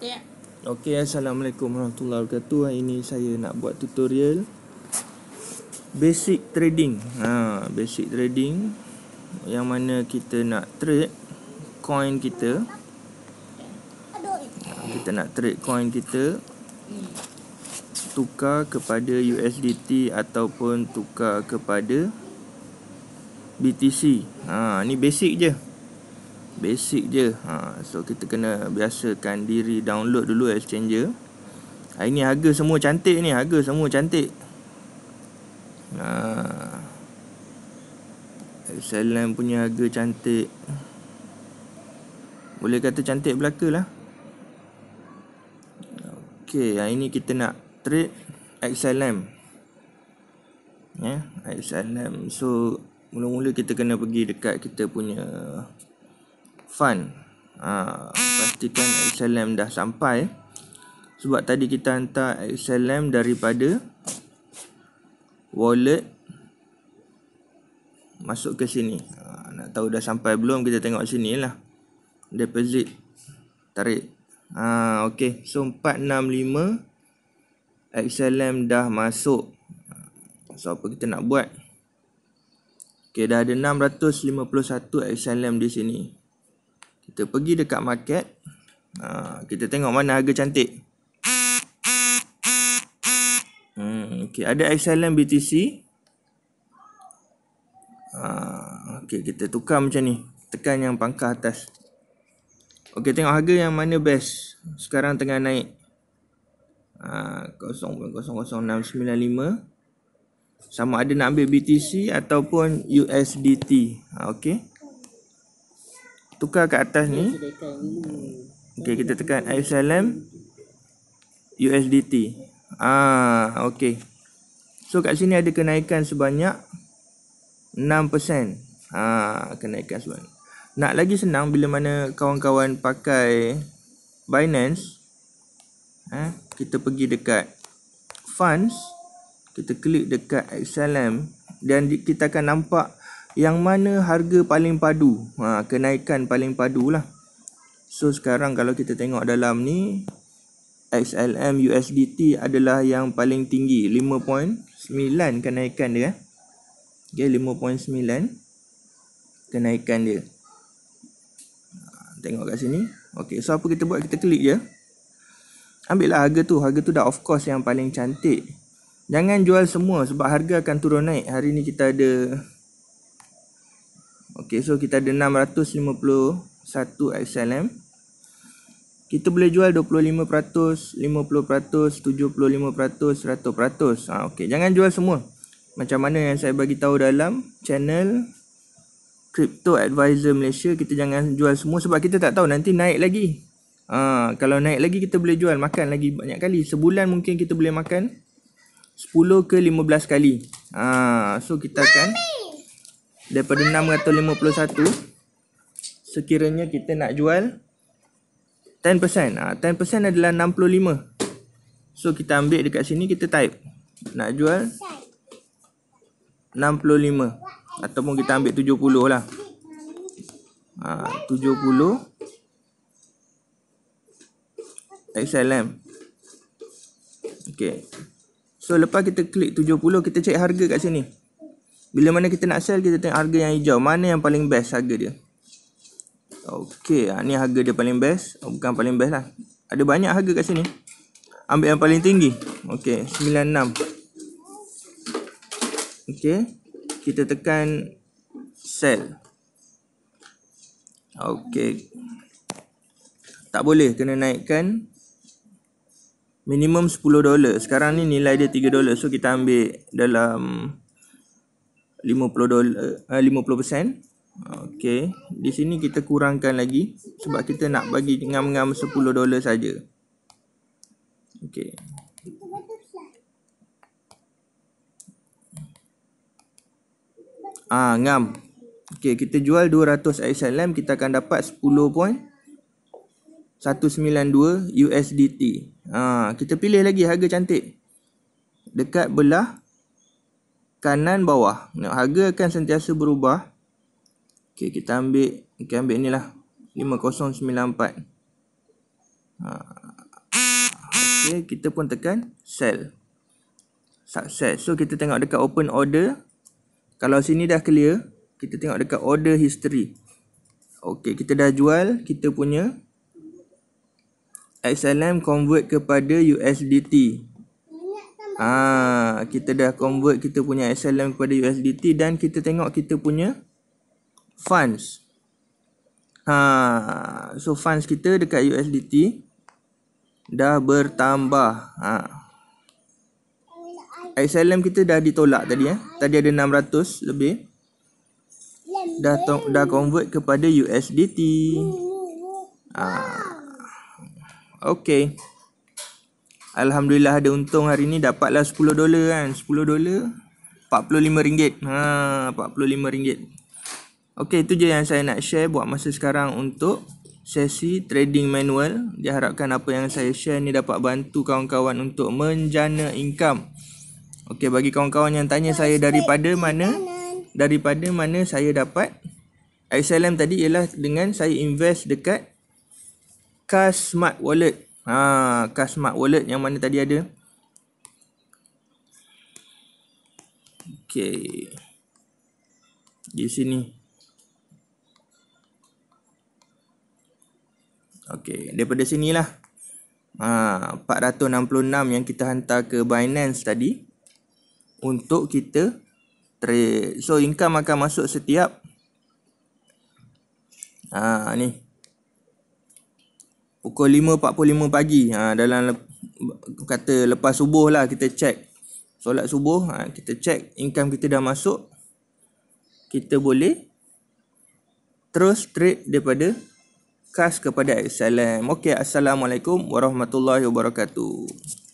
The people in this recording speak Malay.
Ya. Okey, assalamualaikum warahmatullahi wabarakatuh. Hari ini saya nak buat tutorial basic trading. Ha, basic trading yang mana kita nak trade coin kita. Kita nak trade coin kita tukar kepada USDT ataupun tukar kepada BTC. Ha, ni basic je basic je ha, so kita kena biasakan diri download dulu exchanger hari ni harga semua cantik ni harga semua cantik ha, SLM punya harga cantik boleh kata cantik belakang lah ok hari ni kita nak trade XLM yeah, XLM so mula-mula kita kena pergi dekat kita punya fun ha, pastikan XLM dah sampai sebab tadi kita hantar XLM daripada wallet masuk ke sini ha, nak tahu dah sampai belum kita tengok sini lah deposit tarik ha, ok so 465 XLM dah masuk so apa kita nak buat Okay, dah ada 651 XLM di sini kita pergi dekat market ha, Kita tengok mana harga cantik hmm, okay, Ada XLM BTC ha, ah, okay, Kita tukar macam ni Tekan yang pangkah atas Okay, tengok harga yang mana best Sekarang tengah naik ha, ah, 0.00695 sama ada nak ambil BTC ataupun USDT. Ha, okay tukar ke atas ni okey kita tekan ISLM USDT ah okey so kat sini ada kenaikan sebanyak 6% ah kenaikan sebanyak nak lagi senang bila mana kawan-kawan pakai Binance eh kita pergi dekat funds kita klik dekat XLM dan kita akan nampak yang mana harga paling padu ha, kenaikan paling padu lah so sekarang kalau kita tengok dalam ni XLM USDT adalah yang paling tinggi 5.9 kenaikan dia eh. okay, 5.9 kenaikan dia ha, tengok kat sini ok so apa kita buat kita klik je ambil lah harga tu harga tu dah of course yang paling cantik jangan jual semua sebab harga akan turun naik hari ni kita ada Okey, so kita ada 651 SLM, Kita boleh jual 25%, 50%, 75%, 100%. Ha, okey, jangan jual semua. Macam mana yang saya bagi tahu dalam channel Crypto Advisor Malaysia, kita jangan jual semua sebab kita tak tahu nanti naik lagi. Ha, kalau naik lagi kita boleh jual makan lagi banyak kali. Sebulan mungkin kita boleh makan 10 ke 15 kali. Ha, so kita akan Mami daripada 651 sekiranya kita nak jual 10% ha, 10% adalah 65 so kita ambil dekat sini kita type nak jual 65 ataupun kita ambil 70 lah ha, 70 XLM ok so lepas kita klik 70 kita cek harga kat sini bila mana kita nak sell kita tengok harga yang hijau mana yang paling best harga dia Okey, ha, ni harga dia paling best oh, bukan paling best lah ada banyak harga kat sini ambil yang paling tinggi ok 96 ok kita tekan sell ok tak boleh kena naikkan minimum 10 dolar sekarang ni nilai dia 3 dolar so kita ambil dalam 50 dolar 50%. Okey, di sini kita kurangkan lagi sebab kita nak bagi ngam-ngam 10 dolar saja. Okey. Ah, ngam. Okey, kita jual 200 XLM kita akan dapat 10.192 USDT. Ah, kita pilih lagi harga cantik. Dekat belah kanan bawah. Nak harga akan sentiasa berubah. Okey, kita ambil kita ambil inilah 5094. Ha. Okey, kita pun tekan sell. Success. So kita tengok dekat open order. Kalau sini dah clear, kita tengok dekat order history. Okey, kita dah jual kita punya XLM convert kepada USDT. Ah kita dah convert kita punya SLM kepada USDT dan kita tengok kita punya funds. Ah, so funds kita dekat USDT dah bertambah. Ah, ha. SLM kita dah ditolak tadi eh. Tadi ada 600 lebih. Dah dah convert kepada USDT. Ah. Okay. Alhamdulillah ada untung hari ni dapatlah 10 dolar kan. 10 dolar 45 ringgit. Ha 45 ringgit. Okey itu je yang saya nak share buat masa sekarang untuk sesi trading manual. Diharapkan apa yang saya share ni dapat bantu kawan-kawan untuk menjana income. Okey bagi kawan-kawan yang tanya saya daripada mana daripada mana saya dapat XLM tadi ialah dengan saya invest dekat Kas Smart Wallet ha, Cash Smart Wallet yang mana tadi ada Okay Di sini Okay, daripada sini lah ha, 466 yang kita hantar ke Binance tadi Untuk kita trade So, income akan masuk setiap Ah ni pukul 5.45 pagi ha, dalam le- kata lepas subuh lah kita check solat subuh ha, kita check income kita dah masuk kita boleh terus trade daripada kas kepada XLM. Okey, Assalamualaikum warahmatullahi wabarakatuh.